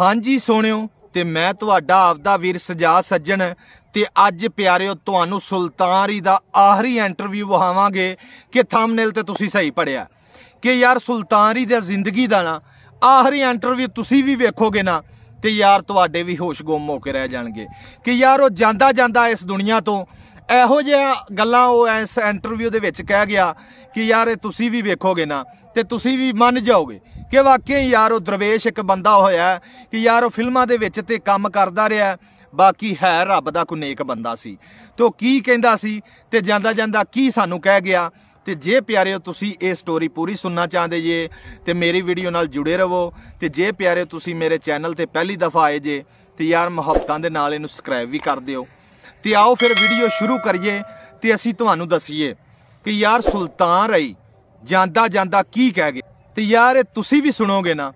ਹਾਂਜੀ ਸੋਹਣਿਓ ਤੇ ਮੈਂ ਤੁਹਾਡਾ ਆਪਦਾ ਵੀਰ ਸਜਾ ਸੱਜਣ ਤੇ ਅੱਜ ਪਿਆਰਿਓ ਤੁਹਾਨੂੰ ਸੁਲਤਾਨਰੀ ਦਾ ਆਖਰੀ ਇੰਟਰਵਿਊ ਵਹਾਵਾਂਗੇ ਕਿ ਥੰਬਨੇਲ ਤੇ ਤੁਸੀਂ ਸਹੀ ਪੜਿਆ ਕਿ ਯਾਰ ਸੁਲਤਾਨਰੀ ਦੀ ਜ਼ਿੰਦਗੀ ਦਾ ਨਾ ਆਖਰੀ ਇੰਟਰਵਿਊ ਤੁਸੀਂ ਵੀ ਵੇਖੋਗੇ ਨਾ ਤੇ ਯਾਰ ਤੁਹਾਡੇ ਵੀ ਹੋਸ਼ ਗੁੰਮ ਹੋ ਕੇ ਰਹਿ ਜਾਣਗੇ ਕਿ ਯਾਰ ਉਹ ਜਾਂਦਾ ਜਾਂਦਾ ਇਸ ਦੁਨੀਆ ਤੋਂ ਇਹੋ ਜਿਹਾ ਗੱਲਾਂ ਉਹ ਇਸ ਇੰਟਰਵਿਊ ਦੇ ਵਿੱਚ ਕਹਿ ਗਿਆ ਕਿ ਯਾਰ ਇਹ ਤੁਸੀਂ ਵੀ ਵੇਖੋਗੇ ਨਾ ਤੇ ਤੁਸੀਂ ਵੀ ਮੰਨ ਜਾਓਗੇ ਕਿ ਵਾਕਿਆ ਯਾਰ ਉਹ ਦਰਵੇਸ਼ ਇੱਕ ਬੰਦਾ ਹੋਇਆ ਕਿ ਯਾਰ ਉਹ ਫਿਲਮਾਂ ਦੇ ਵਿੱਚ ਤੇ ਕੰਮ ਕਰਦਾ ਰਿਹਾ ਬਾਕੀ ਹੈ ਰੱਬ ਦਾ ਕੋ ਨੇਕ ਬੰਦਾ ਸੀ ਤੋ ਕੀ ਕਹਿੰਦਾ ਸੀ ਤੇ ਜਾਂਦਾ ਜਾਂਦਾ ਕੀ ਸਾਨੂੰ ਕਹਿ ਗਿਆ ਤੇ ਜੇ ਪਿਆਰੇ ਤੁਸੀਂ ਇਹ ਸਟੋਰੀ ਪੂਰੀ ਸੁਣਨਾ ਚਾਹੁੰਦੇ ਜੇ ਤੇ ਮੇਰੀ ਵੀਡੀਓ ਨਾਲ ਜੁੜੇ ਰਹੋ ਤੇ ਜੇ ਪਿਆਰੇ ਤੁਸੀਂ ਮੇਰੇ ਚੈਨਲ ਤੇ ਪਹਿਲੀ ਦਫਾ ਆਏ ਜੇ ਤੇ ਯਾਰ ਮੁਹੱਬਤਾਂ ਦੇ ਨਾਲ ਇਹਨੂੰ ਸਬਸਕ੍ਰਾਈਬ ਵੀ ਕਰ ਦਿਓ ਤੇ ਆਓ ਫਿਰ ਵੀਡੀਓ ਸ਼ੁਰੂ ਕਰੀਏ ਤੇ ਅਸੀਂ ਤੁਹਾਨੂੰ ਦਸੀਏ ਕਿ ਯਾਰ ਸੁਲਤਾਨ ਰਹੀ ਜਾਂਦਾ ਜਾਂਦਾ ਕੀ ਕਹਿ ਗਿਆ ਤੇ ਯਾਰ ਇਹ ਤੁਸੀਂ ਵੀ ਸੁਣੋਗੇ ਨਾ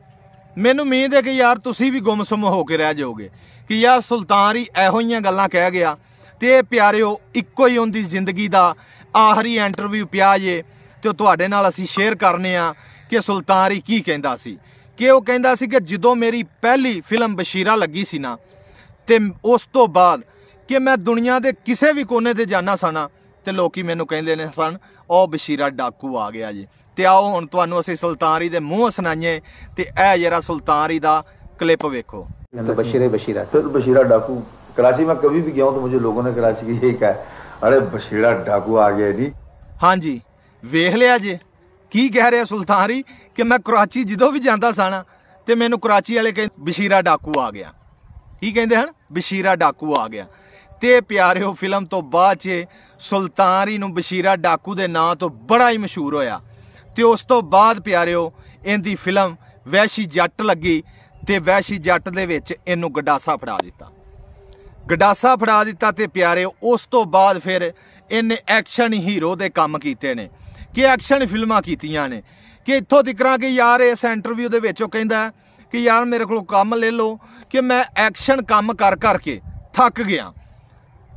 ਮੈਨੂੰ ਉਮੀਦ ਹੈ ਕਿ ਯਾਰ ਤੁਸੀਂ ਵੀ ਗੁੰਮਸਮ ਹੋ ਕੇ ਰਹਿ ਜਾਓਗੇ ਕਿ ਯਾਰ ਸੁਲਤਾਨ ਹੀ ਇਹੋ ਹੀਆਂ ਗੱਲਾਂ ਕਹਿ ਗਿਆ ਤੇ ਪਿਆਰਿਓ ਇੱਕੋ ਹੀ ਹੁੰਦੀ ਜ਼ਿੰਦਗੀ ਦਾ ਆਖਰੀ ਇੰਟਰਵਿਊ ਪਿਆ ਜੇ ਤੇ ਤੁਹਾਡੇ ਨਾਲ ਅਸੀਂ ਸ਼ੇਅਰ ਕਰਨੇ ਆ ਕਿ ਸੁਲਤਾਨ ਹੀ ਕੀ ਕਹਿੰਦਾ ਸੀ ਕਿ ਉਹ ਕਹਿੰਦਾ ਸੀ ਕਿ ਜਦੋਂ ਮੇਰੀ ਪਹਿਲੀ ਫਿਲਮ ਬਸ਼ੀਰਾ ਲੱਗੀ ਸੀ ਨਾ ਤੇ ਉਸ ਤੋਂ ਬਾਅਦ ਕਿ ਮੈਂ ਦੁਨੀਆ ਦੇ ਕਿਸੇ ਵੀ ਕੋਨੇ ਤੇ ਜਾਣਾ ਸਾਨਾ ਤੇ ਲੋਕੀ ਮੈਨੂੰ ਕਹਿੰਦੇ ਨੇ ਸਨ ਉਹ ਬਸ਼ੀਰਾ ਡਾਕੂ ਆ ਗਿਆ ਜੀ ਤੇ ਆਓ ਹੁਣ ਤੁਹਾਨੂੰ ਅਸੀਂ ਸੁਲਤਾਨੀ ਦੇ ਮੂੰਹ ਸੁਣਾਈਏ ਤੇ ਇਹ ਜਿਹੜਾ ਸੁਲਤਾਨੀ ਦਾ ਕਲਿੱਪ ਵੇਖੋ ਬਸ਼ੀਰੇ ਬਸ਼ੀਰਾ ਫਿਰ ਬਸ਼ੀਰਾ ਡਾਕੂ ਕਰਾਚੀ ਮੈਂ ਕਦੇ ਵੀ ਗਿਆ ਤਾਂ ਮੈਨੂੰ ਲੋਕਾਂ ਨੇ ਕਰਾਚੀ ਕੀ की ਅਰੇ ਬਸ਼ੀਰਾ ਡਾਕੂ ਆ ਗਿਆ ਜੀ गया जी ਵੇਖ ਲਿਆ ਜੀ ਕੀ ਕਹਿ ਰਿਹਾ ਸੁਲਤਾਨੀ ਕਿ ਮੈਂ ਕਰਾਚੀ ਜਦੋਂ ਵੀ ਜਾਂਦਾ ਸਾਂ ਤੇ ਮੈਨੂੰ ਕਰਾਚੀ ਵਾਲੇ ਕਹਿੰਦੇ ਬਸ਼ੀਰਾ ਡਾਕੂ ਆ ਗਿਆ ਕੀ ਕਹਿੰਦੇ ਹਨ ਬਸ਼ੀਰਾ ਡਾਕੂ ਆ ਗਿਆ ਤੇ ਪਿਆਰਿਓ ਫਿਲਮ ਤੋਂ ਬਾਅਦ 'ਚ ਸੁਲਤਾਨੀ ਨੂੰ ਬਸ਼ੀਰਾ ਡਾਕੂ ਦੇ ਨਾਂ ਤੋਂ ਬੜਾ ਹੀ ਮਸ਼ਹੂਰ ਹੋਇਆ ਤੇ ਉਸ ਤੋਂ ਬਾਅਦ ਪਿਆਰਿਓ ਇਹਦੀ ਫਿਲਮ ਵੈਸ਼ੀ ਜੱਟ ਲੱਗੀ ਤੇ ਵੈਸ਼ੀ ਜੱਟ ਦੇ ਵਿੱਚ ਇਹਨੂੰ ਗਡਾਸਾ ਫੜਾ ਦਿੱਤਾ ਗਡਾਸਾ ਫੜਾ ਦਿੱਤਾ ਤੇ ਪਿਆਰਿਓ ਉਸ ਤੋਂ ਬਾਅਦ ਫਿਰ ਇਹਨੇ ਐਕਸ਼ਨ ਹੀਰੋ ਦੇ ਕੰਮ ਕੀਤੇ ਨੇ ਕਿ ਐਕਸ਼ਨ ਫਿਲਮਾਂ ਕੀਤੀਆਂ ਨੇ ਕਿ ਇੱਥੋਂ ਦਿਕਰਾਂ ਕਿ ਯਾਰ ਇਸ ਇੰਟਰਵਿਊ ਦੇ ਵਿੱਚ ਉਹ ਕਹਿੰਦਾ ਕਿ ਯਾਰ ਮੇਰੇ ਕੋਲ ਕੰਮ ਲੈ ਲਓ ਕਿ ਮੈਂ ਐਕਸ਼ਨ ਕੰਮ ਕਰ ਕਰਕੇ ਥੱਕ ਗਿਆ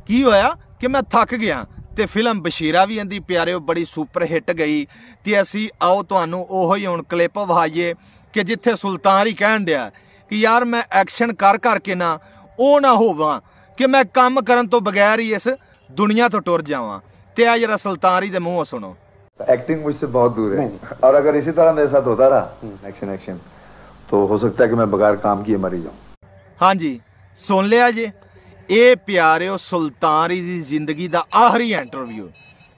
ਕੀ ਹੋਇਆ ਕਿ ਮੈਂ ਥੱਕ ਗਿਆ ਤੇ ਫਿਲਮ ਬਸ਼ੀਰਾ ਵੀ ਇੰਦੀ ਪਿਆਰਿਓ ਬੜੀ ਸੁਪਰ ਹਿੱਟ ਗਈ ਤੇ ਅਸੀਂ ਆਓ ਤੁਹਾਨੂੰ ਉਹੋ ਹੀ ਹੁਣ ਕਲਿੱਪ ਵਹਾਈਏ ਕਿ ਜਿੱਥੇ ਸੁਲਤਾਨ ਹੀ ਕਹਿਣ ਦਿਆ ਕਿ ਯਾਰ ਮੈਂ ਐਕਸ਼ਨ ਕਰ ਕਰਕੇ ਨਾ ਉਹ ਨਾ ਹੋਵਾਂ ਕਿ ਮੈਂ ਕੰਮ ਕਰਨ ਤੋਂ ਬਗੈਰ ਹੀ ਇਸ ਦੁਨੀਆ ਤੋਂ ਟੁਰ ਜਾਵਾਂ ਤੇ ਆ ਜਰਾ ਸੁਲਤਾਨ ਹੀ ਦੇ ਮੂੰਹੋਂ ਸੁਣੋ ਐਕਟਿੰਗ मुझसे ਸੇ ਬਹੁਤ ਦੂਰ ਹੈ ਔਰ ਅਗਰ ਇਸੇ ਤਰ੍ਹਾਂ साथ ਸਾਥ रहा ਰਹਾ ਐਕਸ਼ਨ ਐਕਸ਼ਨ ਤੋ ਹੋ है ਹੈ ਕਿ ਮੈਂ ਬਗੈਰ ਕੰਮ ਕੀਏ ਮਰ ਜਾਵਾਂ ਹਾਂਜੀ ਸੁਣ ਲਿਆ ਜੀ ਇਹ ਪਿਆਰਿਓ ਸੁਲਤਾਨੀ ਦੀ ਜ਼ਿੰਦਗੀ ਦਾ ਆਖਰੀ ਇੰਟਰਵਿਊ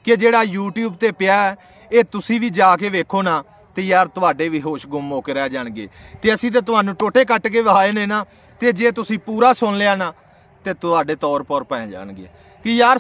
ਕਿ ਜਿਹੜਾ YouTube ਤੇ ਪਿਆ ਇਹ ਤੁਸੀਂ ਵੀ ਜਾ ਕੇ ਵੇਖੋ ਨਾ ਤੇ ਯਾਰ ਤੁਹਾਡੇ ਵੀ ਹੋਸ਼ ਗੁੰਮ ਹੋ ਕੇ ਰਹਿ ਜਾਣਗੇ ਤੇ ਅਸੀਂ ਤੇ ਤੁਹਾਨੂੰ ਟੋਟੇ ਕੱਟ ਕੇ ਵਿਹਾਏ ਨੇ ਨਾ ਤੇ ਜੇ ਤੁਸੀਂ ਪੂਰਾ ਸੁਣ ਲਿਆ ਨਾ ਤੇ ਤੁਹਾਡੇ ਤੌਰ ਪਰ ਪੈ ਜਾਣਗੇ ਕਿ ਯਾਰ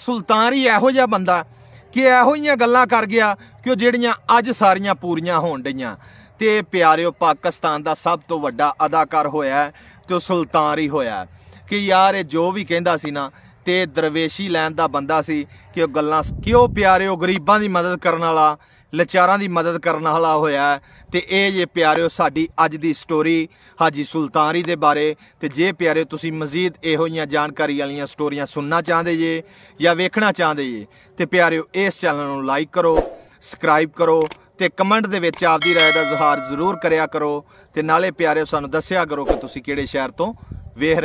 ਹੀ ਇਹੋ ਜਿਹਾ ਬੰਦਾ ਕਿ ਇਹੋ ਹੀਆਂ ਗੱਲਾਂ ਕਰ ਗਿਆ ਕਿ ਉਹ ਜਿਹੜੀਆਂ ਅੱਜ ਸਾਰੀਆਂ ਪੂਰੀਆਂ ਹੋਣ ਡੀਆਂ ਤੇ ਪਿਆਰਿਓ ਪਾਕਿਸਤਾਨ ਦਾ ਸਭ ਤੋਂ ਵੱਡਾ ਅਦਾਕਾਰ ਹੋਇਆ ਤੇ ਸੁਲਤਾਨ ਹੀ ਹੋਇਆ ਕਿ ਯਾਰ ਇਹ ਜੋ ਵੀ ਕਹਿੰਦਾ ਸੀ ਨਾ ਤੇ ਦਰਵੇਸ਼ੀ ਲੈਣ ਦਾ ਬੰਦਾ ਸੀ ਕਿ ਉਹ ਗੱਲਾਂ ਕਿ ਉਹ ਪਿਆਰਿਓ ਗਰੀਬਾਂ ਦੀ ਮਦਦ ਕਰਨ ਵਾਲਾ ਲਚਾਰਾਂ ਦੀ ਮਦਦ ਕਰਨ ਵਾਲਾ ਹੋਇਆ ਤੇ ਇਹ ਜੇ ਪਿਆਰਿਓ ਸਾਡੀ ਅੱਜ ਦੀ ਸਟੋਰੀ ਹਾਜੀ ਸੁਲਤਾਨੀ ਦੇ ਬਾਰੇ ਤੇ ਜੇ ਪਿਆਰਿਓ ਤੁਸੀਂ ਮਜ਼ੀਦ ਇਹੋ ਜੀਆਂ ਜਾਣਕਾਰੀ ਵਾਲੀਆਂ ਸਟੋਰੀਆਂ ਸੁਣਨਾ ਚਾਹੁੰਦੇ ਜੇ ਜਾਂ ਵੇਖਣਾ ਚਾਹੁੰਦੇ ਜੇ ਤੇ ਪਿਆਰਿਓ ਇਸ ਚੈਨਲ ਨੂੰ ਲਾਈਕ ਕਰੋ ਸਬਸਕ੍ਰਾਈਬ ਕਰੋ ਤੇ ਕਮੈਂਟ ਦੇ ਵਿੱਚ ਆਪਦੀ رائے ਦਾ ਜ਼ਹਾਰ ਜ਼ਰੂਰ ਕਰਿਆ ਕਰੋ ਤੇ ਨਾਲੇ ਪਿਆਰਿਓ ਸਾਨੂੰ ਦੱਸਿਆ ਕਰੋ ਕਿ ਤੁਸੀਂ ਕਿਹੜੇ ਸ਼ਹਿਰ ਤੋਂ ਵੇਖ ਰਹੇ